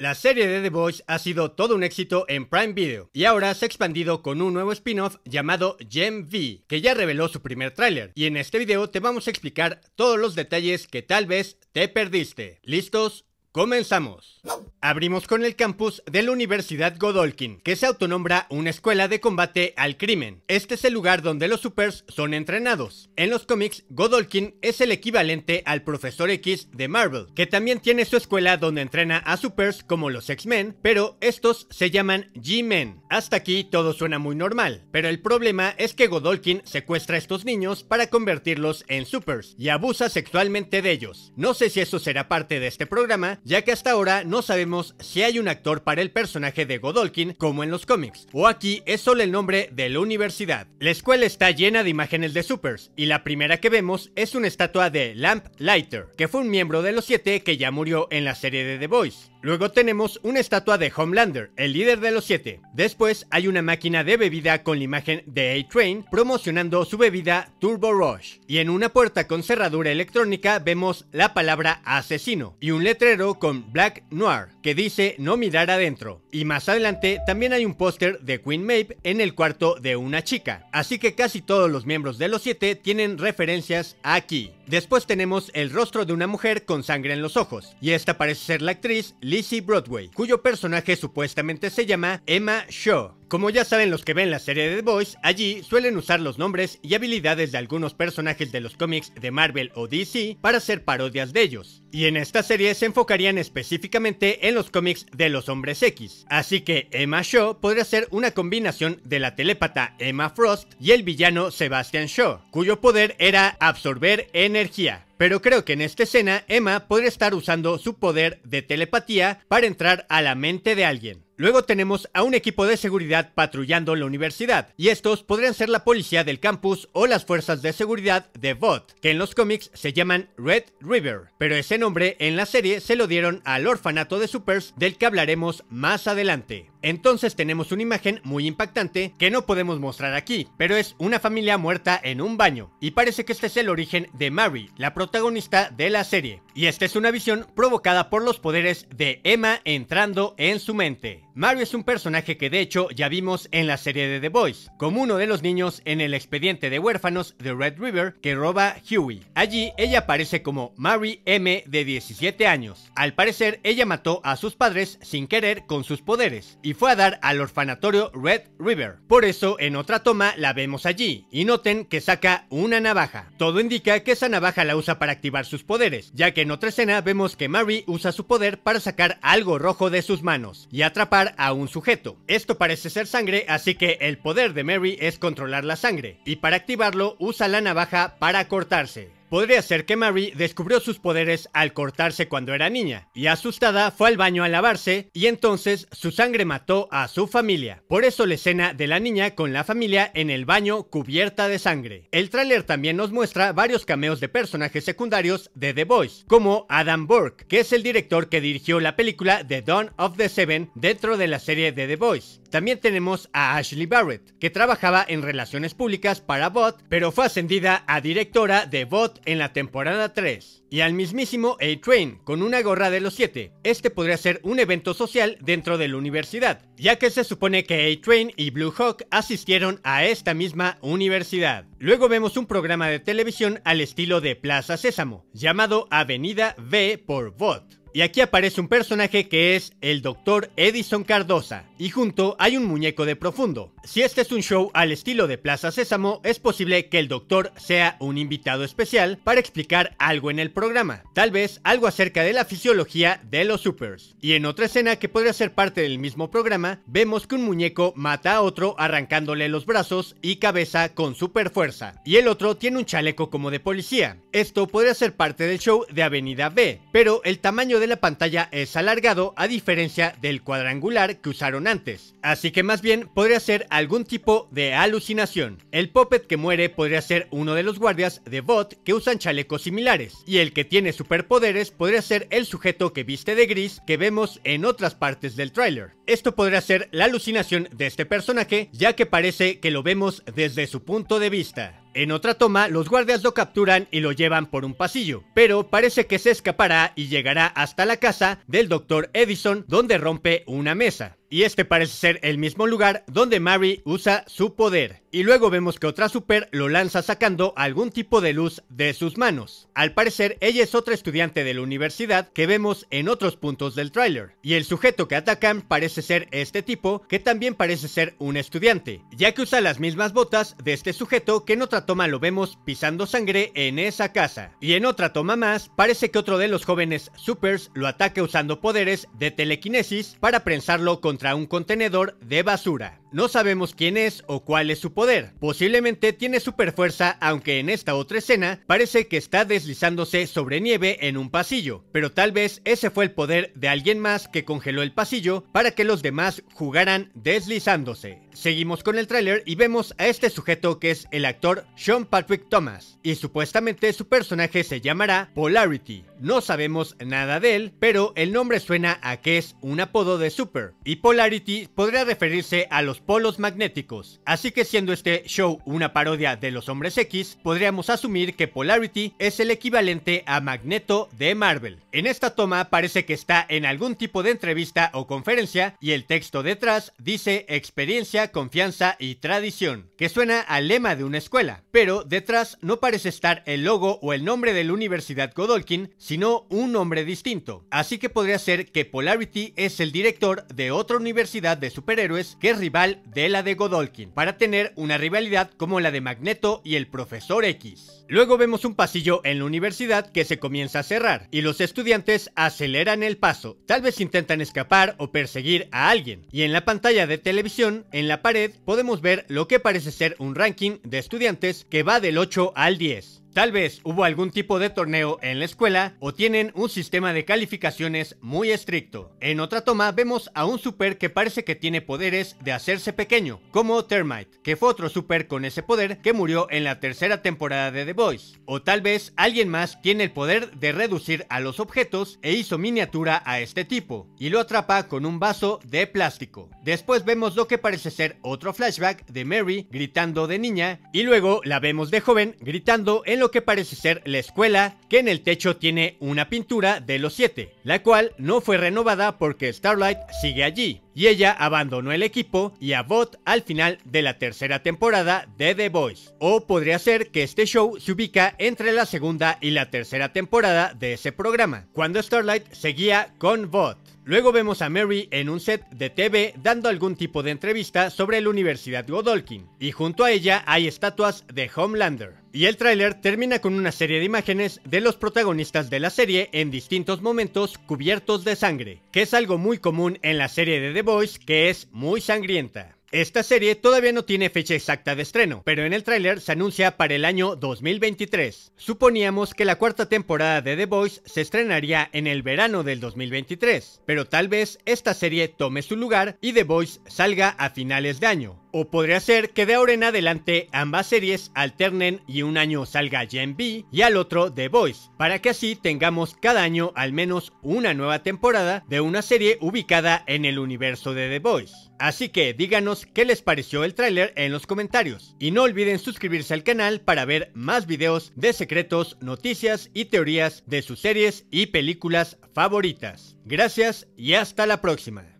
La serie de The Boys ha sido todo un éxito en Prime Video y ahora se ha expandido con un nuevo spin-off llamado Gem V, que ya reveló su primer tráiler. Y en este video te vamos a explicar todos los detalles que tal vez te perdiste. ¿Listos? ¡Comenzamos! Abrimos con el campus de la Universidad Godolkin, que se autonombra una escuela de combate al crimen. Este es el lugar donde los supers son entrenados. En los cómics, Godolkin es el equivalente al Profesor X de Marvel, que también tiene su escuela donde entrena a supers como los X-Men, pero estos se llaman G-Men. Hasta aquí todo suena muy normal, pero el problema es que Godolkin secuestra a estos niños para convertirlos en supers y abusa sexualmente de ellos. No sé si eso será parte de este programa, ya que hasta ahora no sabemos si hay un actor para el personaje de Godolkin como en los cómics, o aquí es solo el nombre de la universidad. La escuela está llena de imágenes de supers, y la primera que vemos es una estatua de Lamp Lighter, que fue un miembro de los siete que ya murió en la serie de The Boys Luego tenemos una estatua de Homelander, el líder de los siete. Después hay una máquina de bebida con la imagen de A-Train promocionando su bebida Turbo Rush. Y en una puerta con cerradura electrónica vemos la palabra asesino y un letrero con Black Noir que dice no mirar adentro. Y más adelante también hay un póster de Queen Maeve en el cuarto de una chica. Así que casi todos los miembros de los siete tienen referencias aquí. Después tenemos el rostro de una mujer con sangre en los ojos y esta parece ser la actriz Lizzie Broadway, cuyo personaje supuestamente se llama Emma Shaw. Como ya saben los que ven la serie de The Boys, allí suelen usar los nombres y habilidades de algunos personajes de los cómics de Marvel o DC para hacer parodias de ellos. Y en esta serie se enfocarían específicamente en los cómics de los hombres X. Así que Emma Shaw podría ser una combinación de la telépata Emma Frost y el villano Sebastian Shaw, cuyo poder era absorber energía. Pero creo que en esta escena Emma podría estar usando su poder de telepatía para entrar a la mente de alguien. Luego tenemos a un equipo de seguridad patrullando la universidad, y estos podrían ser la policía del campus o las fuerzas de seguridad de Bot, que en los cómics se llaman Red River, pero ese nombre en la serie se lo dieron al orfanato de supers del que hablaremos más adelante. Entonces tenemos una imagen muy impactante que no podemos mostrar aquí, pero es una familia muerta en un baño, y parece que este es el origen de Mary, la protagonista de la serie, y esta es una visión provocada por los poderes de Emma entrando en su mente. Mario es un personaje que de hecho ya vimos en la serie de The Boys, como uno de los niños en el expediente de huérfanos de Red River que roba Huey. Allí ella aparece como Mary M de 17 años. Al parecer ella mató a sus padres sin querer con sus poderes y fue a dar al orfanatorio Red River. Por eso en otra toma la vemos allí y noten que saca una navaja. Todo indica que esa navaja la usa para activar sus poderes, ya que en otra escena vemos que Mary usa su poder para sacar algo rojo de sus manos y atrapar a un sujeto. Esto parece ser sangre, así que el poder de Mary es controlar la sangre, y para activarlo usa la navaja para cortarse. Podría ser que Mary descubrió sus poderes al cortarse cuando era niña, y asustada fue al baño a lavarse, y entonces su sangre mató a su familia. Por eso la escena de la niña con la familia en el baño cubierta de sangre. El tráiler también nos muestra varios cameos de personajes secundarios de The Voice, como Adam Burke, que es el director que dirigió la película The Dawn of the Seven dentro de la serie de The Voice. También tenemos a Ashley Barrett, que trabajaba en relaciones públicas para Bot, pero fue ascendida a directora de Bot en la temporada 3, y al mismísimo A-Train con una gorra de los 7. Este podría ser un evento social dentro de la universidad, ya que se supone que A-Train y Blue Hawk asistieron a esta misma universidad. Luego vemos un programa de televisión al estilo de Plaza Sésamo, llamado Avenida B por Vot. Y aquí aparece un personaje que es el doctor Edison Cardosa, y junto hay un muñeco de profundo. Si este es un show al estilo de Plaza Sésamo, es posible que el Doctor sea un invitado especial para explicar algo en el programa, tal vez algo acerca de la fisiología de los supers. Y en otra escena que podría ser parte del mismo programa, vemos que un muñeco mata a otro arrancándole los brazos y cabeza con super fuerza, y el otro tiene un chaleco como de policía. Esto podría ser parte del show de Avenida B, pero el tamaño de la pantalla es alargado a diferencia del cuadrangular que usaron antes, así que más bien podría ser algún tipo de alucinación. El Puppet que muere podría ser uno de los guardias de Bot que usan chalecos similares, y el que tiene superpoderes podría ser el sujeto que viste de gris que vemos en otras partes del tráiler. Esto podría ser la alucinación de este personaje, ya que parece que lo vemos desde su punto de vista. En otra toma, los guardias lo capturan y lo llevan por un pasillo, pero parece que se escapará y llegará hasta la casa del Dr. Edison donde rompe una mesa. Y este parece ser el mismo lugar donde Mary usa su poder. Y luego vemos que otra super lo lanza sacando algún tipo de luz de sus manos. Al parecer ella es otra estudiante de la universidad que vemos en otros puntos del tráiler. Y el sujeto que atacan parece ser este tipo que también parece ser un estudiante, ya que usa las mismas botas de este sujeto que en otra toma lo vemos pisando sangre en esa casa. Y en otra toma más parece que otro de los jóvenes supers lo ataca usando poderes de telequinesis para prensarlo con contra un contenedor de basura. No sabemos quién es o cuál es su poder. Posiblemente tiene super fuerza, aunque en esta otra escena parece que está deslizándose sobre nieve en un pasillo. Pero tal vez ese fue el poder de alguien más que congeló el pasillo para que los demás jugaran deslizándose. Seguimos con el tráiler y vemos a este sujeto que es el actor Sean Patrick Thomas. Y supuestamente su personaje se llamará Polarity. No sabemos nada de él, pero el nombre suena a que es un apodo de Super. Y Polarity podría referirse a los polos magnéticos. Así que siendo este show una parodia de los hombres X, podríamos asumir que Polarity es el equivalente a Magneto de Marvel. En esta toma parece que está en algún tipo de entrevista o conferencia y el texto detrás dice experiencia, confianza y tradición, que suena al lema de una escuela, pero detrás no parece estar el logo o el nombre de la Universidad Godolkin, sino un nombre distinto. Así que podría ser que Polarity es el director de otra universidad de superhéroes que es rival de la de Godolkin, para tener una rivalidad como la de Magneto y el Profesor X. Luego vemos un pasillo en la universidad que se comienza a cerrar, y los estudiantes aceleran el paso, tal vez intentan escapar o perseguir a alguien, y en la pantalla de televisión, en la pared, podemos ver lo que parece ser un ranking de estudiantes que va del 8 al 10. Tal vez hubo algún tipo de torneo en la escuela o tienen un sistema de calificaciones muy estricto. En otra toma vemos a un super que parece que tiene poderes de hacerse pequeño, como Termite, que fue otro super con ese poder que murió en la tercera temporada de The Voice. O tal vez alguien más tiene el poder de reducir a los objetos e hizo miniatura a este tipo, y lo atrapa con un vaso de plástico. Después vemos lo que parece ser otro flashback de Mary gritando de niña, y luego la vemos de joven gritando en lo que parece ser la escuela que en el techo tiene una pintura de los siete, la cual no fue renovada porque Starlight sigue allí, y ella abandonó el equipo y a Bot al final de la tercera temporada de The Voice. O podría ser que este show se ubica entre la segunda y la tercera temporada de ese programa, cuando Starlight seguía con Bot. Luego vemos a Mary en un set de TV dando algún tipo de entrevista sobre la Universidad Godolkin, y junto a ella hay estatuas de Homelander. Y el tráiler termina con una serie de imágenes de los protagonistas de la serie en distintos momentos cubiertos de sangre, que es algo muy común en la serie de The Boys que es muy sangrienta. Esta serie todavía no tiene fecha exacta de estreno, pero en el tráiler se anuncia para el año 2023. Suponíamos que la cuarta temporada de The Voice se estrenaría en el verano del 2023, pero tal vez esta serie tome su lugar y The Voice salga a finales de año. O podría ser que de ahora en adelante ambas series alternen y un año salga Gen y al otro The Voice, para que así tengamos cada año al menos una nueva temporada de una serie ubicada en el universo de The Voice. Así que díganos qué les pareció el tráiler en los comentarios y no olviden suscribirse al canal para ver más videos de secretos, noticias y teorías de sus series y películas favoritas. Gracias y hasta la próxima.